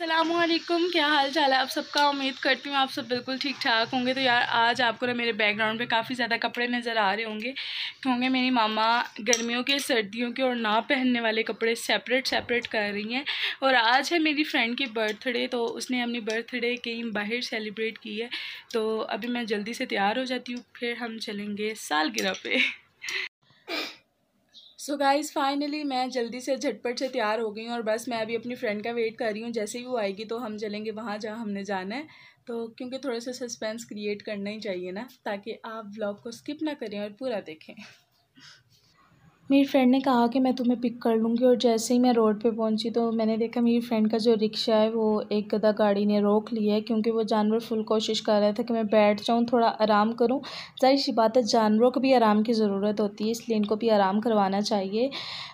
अल्लाम क्या हाल चाल है आप सबका उम्मीद करती हूँ आप सब बिल्कुल ठीक ठाक होंगे तो यार आज आपको ना मेरे बैकग्राउंड पे काफ़ी ज़्यादा कपड़े नज़र आ रहे होंगे क्योंकि तो मेरी मामा गर्मियों के सर्दियों के और ना पहनने वाले कपड़े सेपरेट सेपरेट कर रही हैं और आज है मेरी फ्रेंड की बर्थडे तो उसने अपनी बर्थडे कहीं बाहर सेलिब्रेट की है तो अभी मैं जल्दी से तैयार हो जाती हूँ फिर हम चलेंगे सालगिरह पर सो गाइज़ फाइनली मैं जल्दी से झटपट से तैयार हो गई हूँ और बस मैं अभी अपनी फ्रेंड का वेट कर रही हूँ जैसे ही वो आएगी तो हम चलेंगे वहाँ जहाँ हमने जाना है तो क्योंकि थोड़ा सा सस्पेंस क्रिएट करना ही चाहिए ना ताकि आप ब्लॉग को स्किप ना करें और पूरा देखें मेरी फ्रेंड ने कहा कि मैं तुम्हें पिक कर लूँगी और जैसे ही मैं रोड पे पहुँची तो मैंने देखा मेरी फ्रेंड का जो रिक्शा है वो एक गदा गाड़ी ने रोक लिया है क्योंकि वो जानवर फुल कोशिश कर रहा था कि मैं बैठ जाऊँ थोड़ा आराम करूँ जाहिर सी बात है जानवरों को भी आराम की ज़रूरत होती है इसलिए इनको भी आराम करवाना चाहिए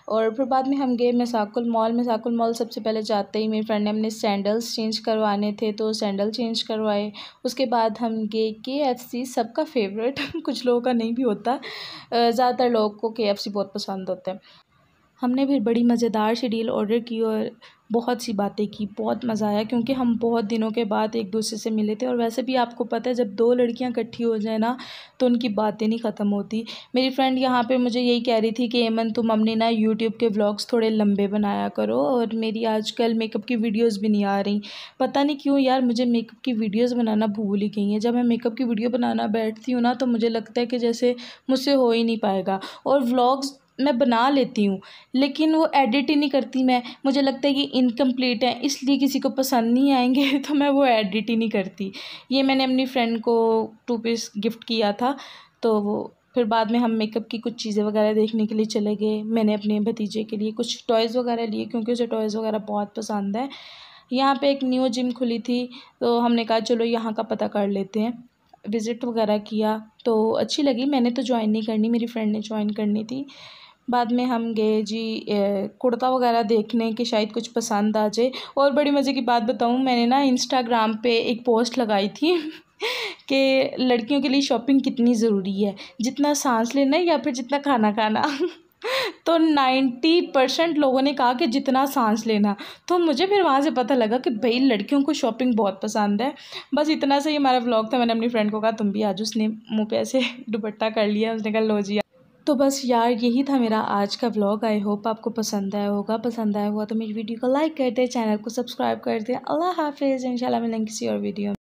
और फिर बाद में हम गए मिसाकुल मॉल मिसाकुल मॉल सबसे पहले जाते ही मेरी फ्रेंड ने हमने सैंडल्स चेंज करवाने थे तो सैंडल चेंज करवाए उसके बाद हम गए के एफ सी सबका फेवरेट कुछ लोगों का नहीं भी होता ज़्यादातर लोग को के एफ सी बहुत पसंद पसंद होते हैं हमने फिर बड़ी मज़ेदार सी डील ऑर्डर की और बहुत सी बातें की बहुत मज़ा आया क्योंकि हम बहुत दिनों के बाद एक दूसरे से मिले थे और वैसे भी आपको पता है जब दो लड़कियां इकट्ठी हो जाए ना तो उनकी बातें नहीं ख़त्म होती मेरी फ्रेंड यहाँ पे मुझे यही कह रही थी कि एमन तुम हमने ना यूट्यूब के ब्लॉग्स थोड़े लंबे बनाया करो और मेरी आजकल मेकअप की वीडियोज़ भी नहीं आ रही पता नहीं क्यों यार मुझे मेकअप की वीडियोज़ बनाना भूल ही गई हैं जब मैं मेकअप की वीडियो बनाना बैठती हूँ ना तो मुझे लगता है कि जैसे मुझसे हो ही नहीं पाएगा और व्लॉग्स मैं बना लेती हूँ लेकिन वो एडिट ही नहीं करती मैं मुझे लगता है कि इनकम्प्लीट है इसलिए किसी को पसंद नहीं आएंगे तो मैं वो एडिट ही नहीं करती ये मैंने अपनी फ्रेंड को टू पीस गिफ्ट किया था तो वो फिर बाद में हम मेकअप की कुछ चीज़ें वगैरह देखने के लिए चले गए मैंने अपने भतीजे के लिए कुछ टॉयज़ वगैरह लिए क्योंकि उसे टॉयज़ वगैरह बहुत पसंद है यहाँ पे एक न्यू जिम खुली थी तो हमने कहा चलो यहाँ का पता कर लेते हैं विज़िट वगैरह किया तो अच्छी लगी मैंने तो ज्वाइन नहीं करनी मेरी फ्रेंड ने ज्वाइन करनी थी बाद में हम गए जी कुर्ता वगैरह देखने कि शायद कुछ पसंद आ जाए और बड़ी मज़े की बात बताऊँ मैंने ना इंस्टाग्राम पे एक पोस्ट लगाई थी कि लड़कियों के लिए शॉपिंग कितनी ज़रूरी है जितना सांस लेना या फिर जितना खाना खाना तो नाइन्टी परसेंट लोगों ने कहा कि जितना सांस लेना तो मुझे फिर वहाँ से पता लगा कि भाई लड़कियों को शॉपिंग बहुत पसंद है बस इतना सा ही हमारा व्लॉग था मैंने अपनी फ्रेंड को कहा तुम भी आज उसने मुँह पे ऐसे दुपट्टा कर लिया उसने कहा लो जी तो बस यार यही था मेरा आज का व्लॉग आई होप आपको पसंद आया होगा पसंद आया होगा तो मेरी वीडियो को लाइक कर दे चैनल को सब्सक्राइब कर दे अल्लाह हाफिज़ इंशाल्लाह मिलेंगे किसी और वीडियो में